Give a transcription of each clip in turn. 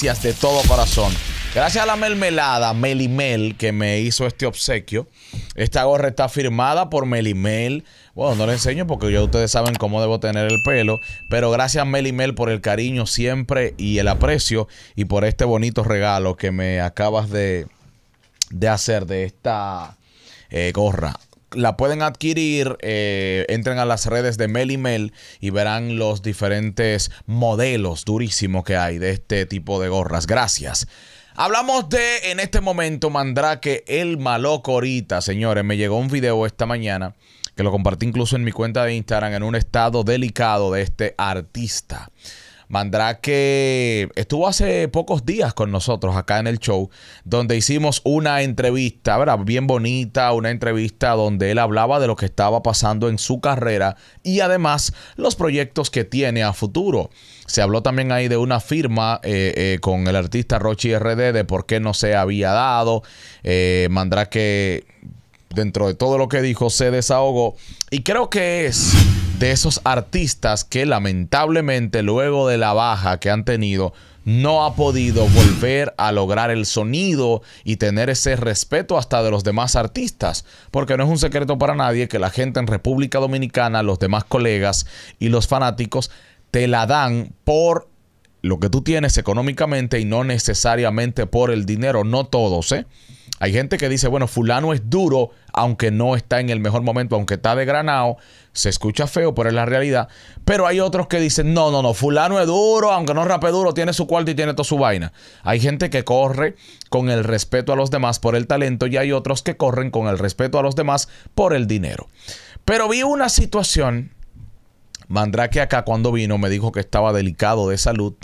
gracias de todo corazón. Gracias a la mermelada Melimel que me hizo este obsequio. Esta gorra está firmada por Melimel. Bueno, no le enseño porque ya ustedes saben cómo debo tener el pelo. Pero gracias Melimel por el cariño siempre y el aprecio y por este bonito regalo que me acabas de, de hacer de esta eh, gorra la pueden adquirir, eh, entren a las redes de Mel y Mel y verán los diferentes modelos durísimos que hay de este tipo de gorras. Gracias. Hablamos de en este momento Mandrake el maloco ahorita, señores. Me llegó un video esta mañana que lo compartí incluso en mi cuenta de Instagram en un estado delicado de este artista. Mandrake estuvo hace pocos días con nosotros acá en el show, donde hicimos una entrevista, ¿verdad? Bien bonita, una entrevista donde él hablaba de lo que estaba pasando en su carrera y además los proyectos que tiene a futuro. Se habló también ahí de una firma eh, eh, con el artista Rochi RD de por qué no se había dado. Eh, Mandrake, dentro de todo lo que dijo, se desahogó. Y creo que es de esos artistas que lamentablemente luego de la baja que han tenido no ha podido volver a lograr el sonido y tener ese respeto hasta de los demás artistas, porque no es un secreto para nadie que la gente en República Dominicana, los demás colegas y los fanáticos te la dan por lo que tú tienes económicamente y no necesariamente por el dinero, no todos, ¿eh? Hay gente que dice, bueno, fulano es duro, aunque no está en el mejor momento, aunque está de granado, se escucha feo, pero es la realidad. Pero hay otros que dicen, no, no, no, fulano es duro, aunque no rape duro, tiene su cuarto y tiene toda su vaina. Hay gente que corre con el respeto a los demás por el talento y hay otros que corren con el respeto a los demás por el dinero. Pero vi una situación, Mandrake acá cuando vino me dijo que estaba delicado de salud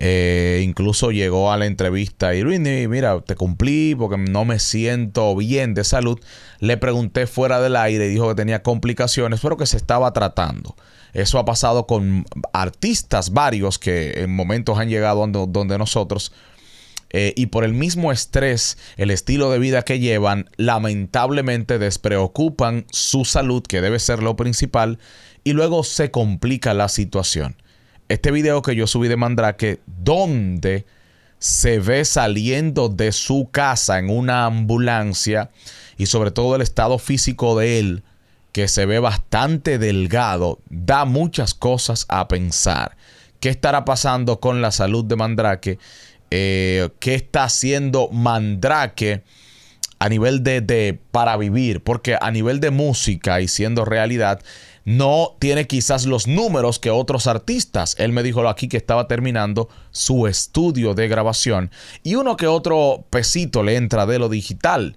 eh, incluso llegó a la entrevista y mira, te cumplí porque no me siento bien de salud. Le pregunté fuera del aire y dijo que tenía complicaciones, pero que se estaba tratando. Eso ha pasado con artistas varios que en momentos han llegado donde, nosotros. Eh, y por el mismo estrés, el estilo de vida que llevan, lamentablemente despreocupan su salud, que debe ser lo principal, y luego se complica la situación este video que yo subí de Mandrake, donde se ve saliendo de su casa en una ambulancia y sobre todo el estado físico de él, que se ve bastante delgado, da muchas cosas a pensar. ¿Qué estará pasando con la salud de Mandrake? Eh, ¿Qué está haciendo Mandrake a nivel de, de para vivir? Porque a nivel de música y siendo realidad, no tiene quizás los números que otros artistas. Él me dijo aquí que estaba terminando su estudio de grabación y uno que otro pesito le entra de lo digital.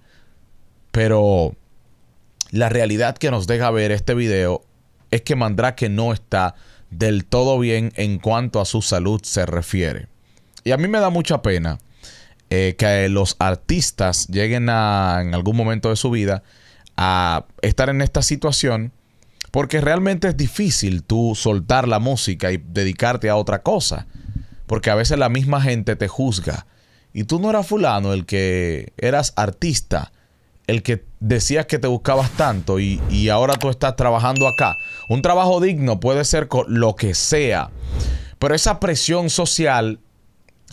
Pero la realidad que nos deja ver este video es que Mandrake no está del todo bien en cuanto a su salud se refiere. Y a mí me da mucha pena eh, que los artistas lleguen a, en algún momento de su vida a estar en esta situación porque realmente es difícil tú soltar la música y dedicarte a otra cosa. Porque a veces la misma gente te juzga. Y tú no eras fulano el que eras artista, el que decías que te buscabas tanto y, ahora tú estás trabajando acá. Un trabajo digno puede ser lo que sea. Pero esa presión social,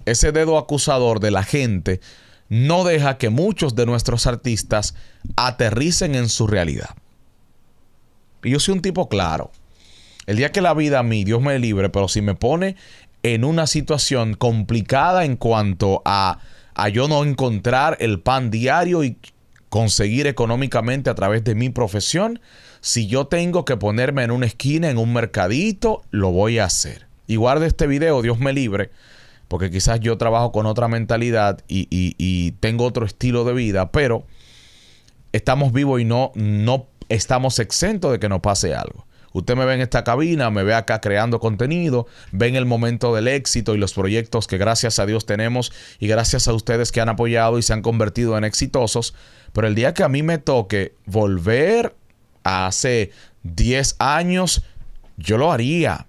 ese dedo acusador de la gente, no deja que muchos de nuestros artistas aterricen en su realidad yo soy un tipo claro. El día que la vida a mí, Dios me libre, pero si me pone en una situación complicada en cuanto a, a yo no encontrar el pan diario y conseguir económicamente a través de mi profesión, si yo tengo que ponerme en una esquina, en un mercadito, lo voy a hacer. Y guarde este video, Dios me libre, porque quizás yo trabajo con otra mentalidad y, tengo otro estilo de vida, pero estamos vivos y no, no estamos exentos de que nos pase algo. Usted me ve en esta cabina, me ve acá creando contenido, ven el momento del éxito y los proyectos que gracias a Dios tenemos y gracias a ustedes que han apoyado y se han convertido en exitosos. Pero el día que a mí me toque volver a hace 10 años, yo lo haría.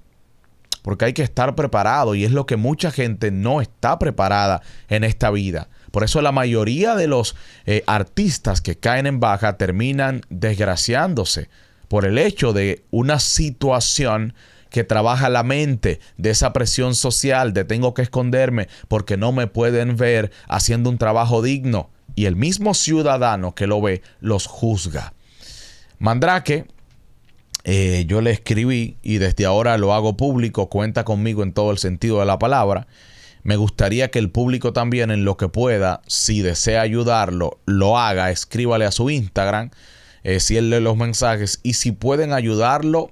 Porque hay que estar preparado y es lo que mucha gente no está preparada en esta vida. Por eso la mayoría de los eh, artistas que caen en baja terminan desgraciándose por el hecho de una situación que trabaja la mente de esa presión social de tengo que esconderme porque no me pueden ver haciendo un trabajo digno. Y el mismo ciudadano que lo ve los juzga. Mandrake, eh, yo le escribí y desde ahora lo hago público, cuenta conmigo en todo el sentido de la palabra. Me gustaría que el público también en lo que pueda, si desea ayudarlo, lo haga, escríbale a su Instagram, eh, los mensajes y si pueden ayudarlo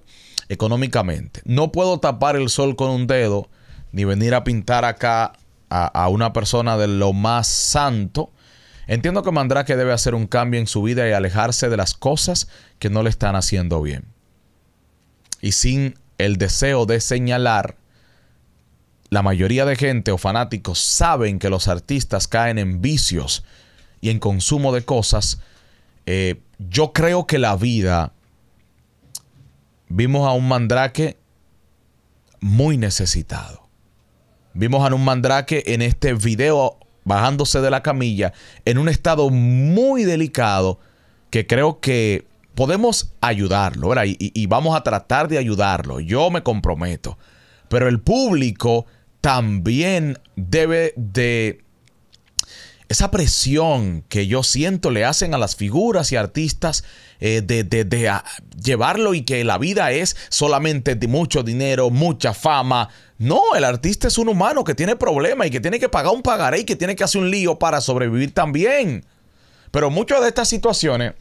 económicamente. No puedo tapar el sol con un dedo ni venir a pintar acá a, a una persona de lo más santo. Entiendo que Mandrake debe hacer un cambio en su vida y alejarse de las cosas que no le están haciendo bien. Y sin el deseo de señalar, la mayoría de gente o fanáticos saben que los artistas caen en vicios y en consumo de cosas. Eh, yo creo que la vida, vimos a un mandrake muy necesitado. Vimos a un mandrake en este video bajándose de la camilla en un estado muy delicado que creo que podemos ayudarlo, y, vamos a tratar de ayudarlo. Yo me comprometo. Pero el público también debe de esa presión que yo siento le hacen a las figuras y artistas eh, de, de ah, llevarlo y que la vida es solamente de mucho dinero, mucha fama. No, el artista es un humano que tiene problemas y que tiene que pagar un pagaré y que tiene que hacer un lío para sobrevivir también. Pero muchas de estas situaciones,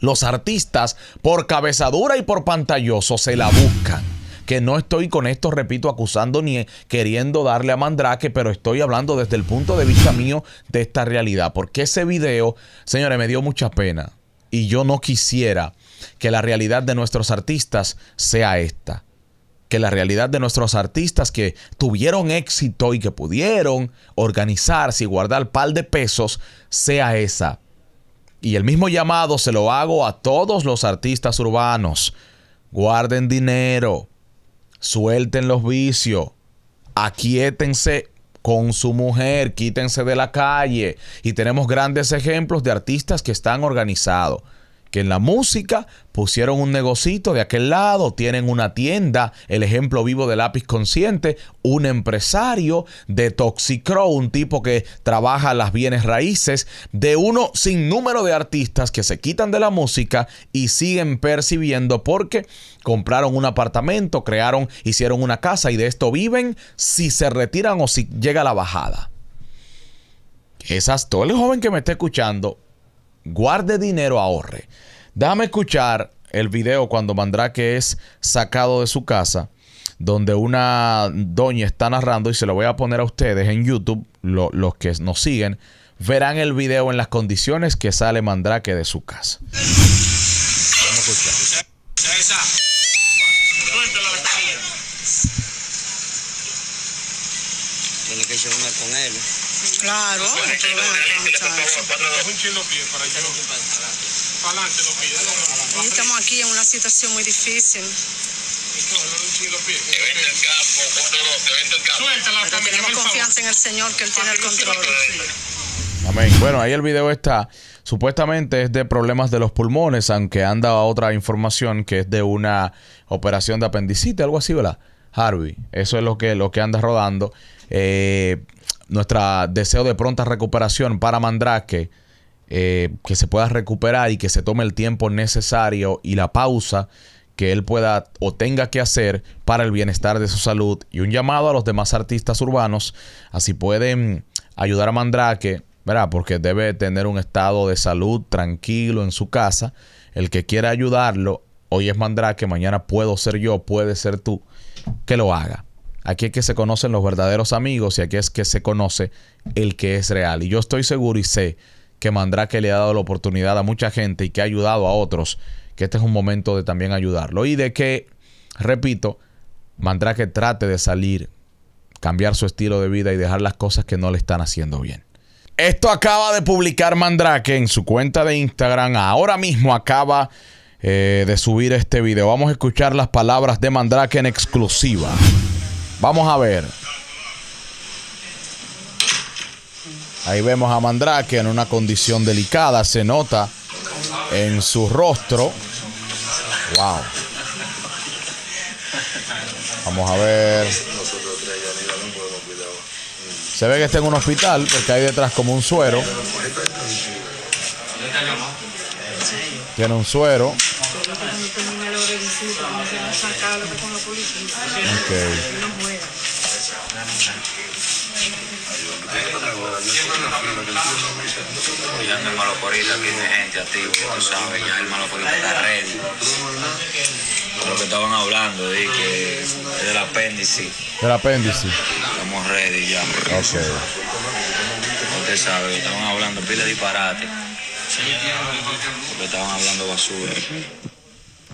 los artistas, por cabezadura y por pantalloso, se la buscan que no estoy con esto, repito, acusando ni queriendo darle a Mandrake, pero estoy hablando desde el punto de vista mío de esta realidad. Porque ese video, señores, me dio mucha pena. Y yo no quisiera que la realidad de nuestros artistas sea esta. Que la realidad de nuestros artistas que tuvieron éxito y que pudieron organizarse y guardar pal de pesos sea esa. Y el mismo llamado se lo hago a todos los artistas urbanos. Guarden dinero, Suelten los vicios. Aquietense con su mujer, quítense de la calle. Y tenemos grandes ejemplos de artistas que están organizados que en la música pusieron un negocito de aquel lado, tienen una tienda, el ejemplo vivo de lápiz consciente, un empresario de Toxicro, un tipo que trabaja las bienes raíces, de uno sin número de artistas que se quitan de la música y siguen percibiendo porque compraron un apartamento, crearon, hicieron una casa y de esto viven si se retiran o si llega la bajada. Esas, todo el joven que me está escuchando, guarde dinero, ahorre. Déjame escuchar el video cuando Mandrake es sacado de su casa, donde una doña está narrando, y se lo voy a poner a ustedes en YouTube, los que nos siguen, verán el video en las condiciones que sale Mandrake de su casa. Vamos escuchar. Tiene que una con él. Pues claro, Estamos aquí en una situación muy difícil. tenemos confianza en el Señor que Él tiene el control. Amén. Bueno, ahí el video está. Supuestamente es de problemas de los pulmones, aunque han dado otra información que es de una operación de apendicitis, algo así, ¿verdad? Harvey. Eso es lo que, lo que anda rodando. Eh, nuestro deseo de pronta recuperación para Mandrake, eh, que se pueda recuperar y que se tome el tiempo necesario y la pausa que él pueda o tenga que hacer para el bienestar de su salud. Y un llamado a los demás artistas urbanos, así pueden ayudar a Mandrake, ¿verdad? Porque debe tener un estado de salud tranquilo en su casa. El que quiera ayudarlo, hoy es Mandrake, mañana puedo ser yo, puede ser tú, que lo haga. Aquí es que se conocen los verdaderos amigos y aquí es que se conoce el que es real. Y yo estoy seguro y sé que Mandrake le ha dado la oportunidad a mucha gente y que ha ayudado a otros, que este es un momento de también ayudarlo. Y de que, repito, Mandrake trate de salir, cambiar su estilo de vida y dejar las cosas que no le están haciendo bien. Esto acaba de publicar Mandrake en su cuenta de Instagram. Ahora mismo acaba eh, de subir este video. Vamos a escuchar las palabras de Mandrake en exclusiva. Vamos a ver. Ahí vemos a Mandrake en una condición delicada. Se nota en su rostro. Wow. Vamos a ver. Se ve que está en un hospital porque hay detrás como un suero. Tiene un suero. Okay. Ya el Malocorita tiene gente activa, tú sabes, ya el Malocorita está ready. Lo que estaban hablando, de que es del apéndice. Del apéndice. Estamos ready ya. Ok. Usted sabe, estaban hablando pila disparate. Porque estaban hablando basura.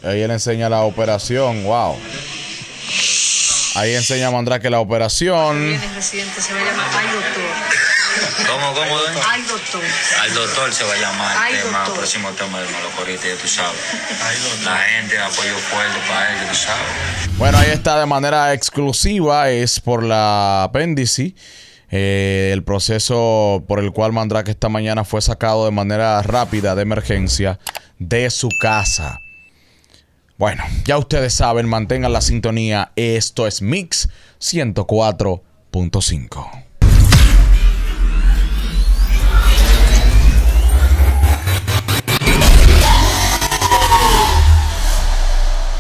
Ahí él enseña la operación, wow. Ahí enseña Mandrake la operación. ¿Cómo residentes se va a llamar al Doctor. ¿Cómo, cómo? Al Doctor. Al doctor se va a llamar Ay, el doctor. próximo tema del Molocorita, de tú sabes. Ay, la gente, de apoyo fuerte para él, de tú sabes. Bueno, ahí está de manera exclusiva, es por la apéndice. Eh, el proceso por el cual Mandrake esta mañana fue sacado de manera rápida, de emergencia, de su casa. Bueno, ya ustedes saben, mantengan la sintonía. Esto es Mix 104.5.